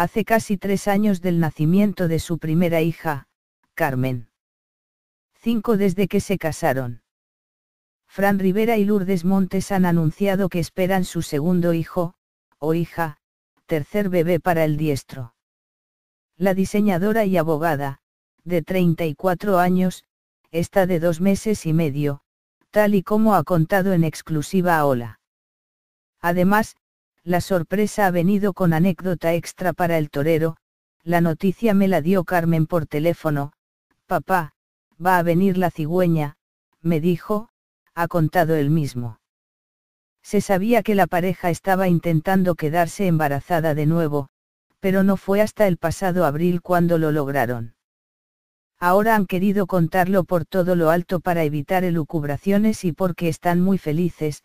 hace casi tres años del nacimiento de su primera hija, Carmen. Cinco desde que se casaron. Fran Rivera y Lourdes Montes han anunciado que esperan su segundo hijo, o hija, tercer bebé para el diestro. La diseñadora y abogada, de 34 años, está de dos meses y medio, tal y como ha contado en exclusiva a Ola. Además, la sorpresa ha venido con anécdota extra para el torero, la noticia me la dio Carmen por teléfono, papá, va a venir la cigüeña, me dijo, ha contado él mismo. Se sabía que la pareja estaba intentando quedarse embarazada de nuevo, pero no fue hasta el pasado abril cuando lo lograron. Ahora han querido contarlo por todo lo alto para evitar elucubraciones y porque están muy felices,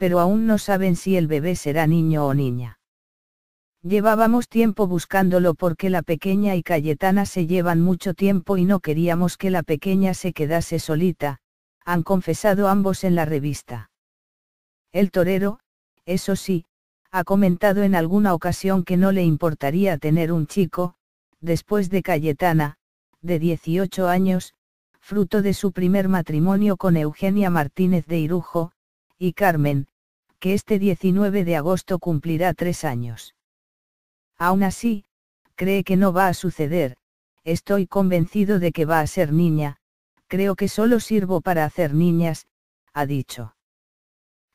pero aún no saben si el bebé será niño o niña. Llevábamos tiempo buscándolo porque la pequeña y Cayetana se llevan mucho tiempo y no queríamos que la pequeña se quedase solita, han confesado ambos en la revista. El torero, eso sí, ha comentado en alguna ocasión que no le importaría tener un chico, después de Cayetana, de 18 años, fruto de su primer matrimonio con Eugenia Martínez de Irujo, y Carmen, que este 19 de agosto cumplirá tres años. Aún así, cree que no va a suceder, estoy convencido de que va a ser niña, creo que solo sirvo para hacer niñas, ha dicho.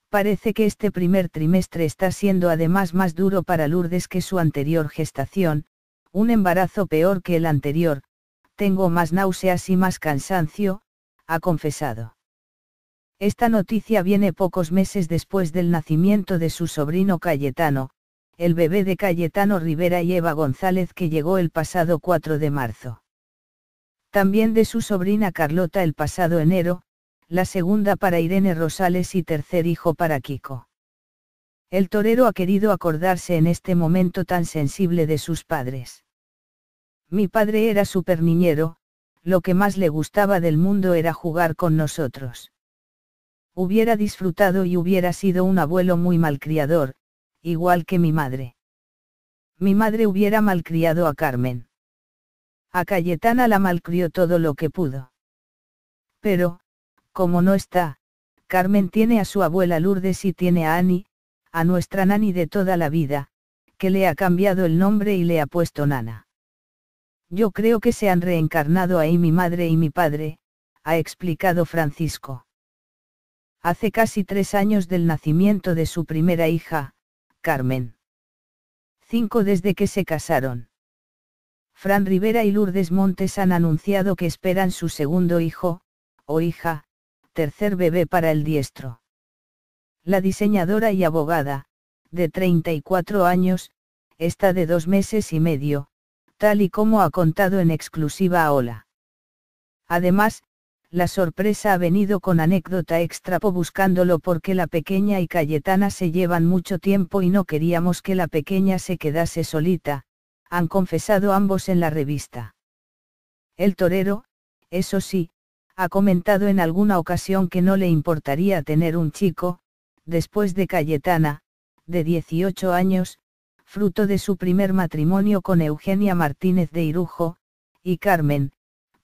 Parece que este primer trimestre está siendo además más duro para Lourdes que su anterior gestación, un embarazo peor que el anterior, tengo más náuseas y más cansancio, ha confesado. Esta noticia viene pocos meses después del nacimiento de su sobrino Cayetano, el bebé de Cayetano Rivera y Eva González que llegó el pasado 4 de marzo. También de su sobrina Carlota el pasado enero, la segunda para Irene Rosales y tercer hijo para Kiko. El torero ha querido acordarse en este momento tan sensible de sus padres. Mi padre era superniñero, niñero, lo que más le gustaba del mundo era jugar con nosotros. Hubiera disfrutado y hubiera sido un abuelo muy malcriador, igual que mi madre. Mi madre hubiera malcriado a Carmen. A Cayetana la malcrió todo lo que pudo. Pero, como no está, Carmen tiene a su abuela Lourdes y tiene a Annie, a nuestra nani de toda la vida, que le ha cambiado el nombre y le ha puesto nana. Yo creo que se han reencarnado ahí mi madre y mi padre, ha explicado Francisco hace casi tres años del nacimiento de su primera hija, Carmen. Cinco desde que se casaron. Fran Rivera y Lourdes Montes han anunciado que esperan su segundo hijo, o hija, tercer bebé para el diestro. La diseñadora y abogada, de 34 años, está de dos meses y medio, tal y como ha contado en exclusiva a Ola. Además, la sorpresa ha venido con anécdota extrapo buscándolo porque la pequeña y Cayetana se llevan mucho tiempo y no queríamos que la pequeña se quedase solita, han confesado ambos en la revista. El torero, eso sí, ha comentado en alguna ocasión que no le importaría tener un chico, después de Cayetana, de 18 años, fruto de su primer matrimonio con Eugenia Martínez de Irujo, y Carmen,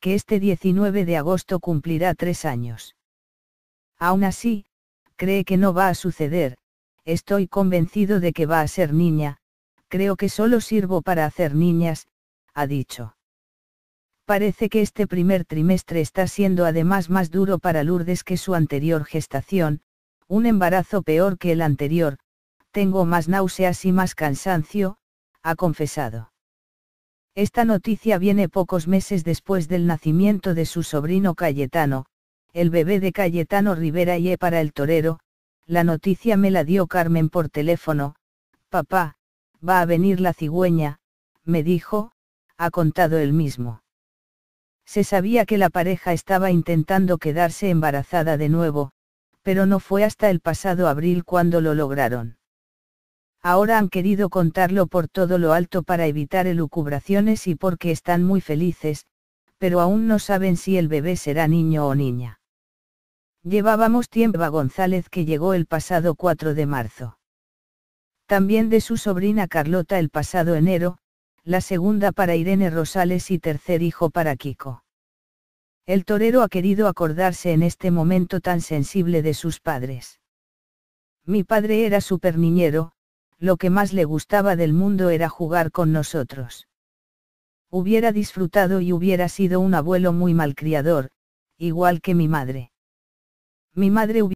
que este 19 de agosto cumplirá tres años. Aún así, cree que no va a suceder, estoy convencido de que va a ser niña, creo que solo sirvo para hacer niñas, ha dicho. Parece que este primer trimestre está siendo además más duro para Lourdes que su anterior gestación, un embarazo peor que el anterior, tengo más náuseas y más cansancio, ha confesado. Esta noticia viene pocos meses después del nacimiento de su sobrino Cayetano, el bebé de Cayetano Rivera y E para el torero, la noticia me la dio Carmen por teléfono, papá, va a venir la cigüeña, me dijo, ha contado él mismo. Se sabía que la pareja estaba intentando quedarse embarazada de nuevo, pero no fue hasta el pasado abril cuando lo lograron. Ahora han querido contarlo por todo lo alto para evitar elucubraciones y porque están muy felices, pero aún no saben si el bebé será niño o niña. Llevábamos tiempo a González que llegó el pasado 4 de marzo. También de su sobrina Carlota el pasado enero, la segunda para Irene Rosales y tercer hijo para Kiko. El torero ha querido acordarse en este momento tan sensible de sus padres. Mi padre era súper niñero, lo que más le gustaba del mundo era jugar con nosotros. Hubiera disfrutado y hubiera sido un abuelo muy malcriador, igual que mi madre. Mi madre hubiera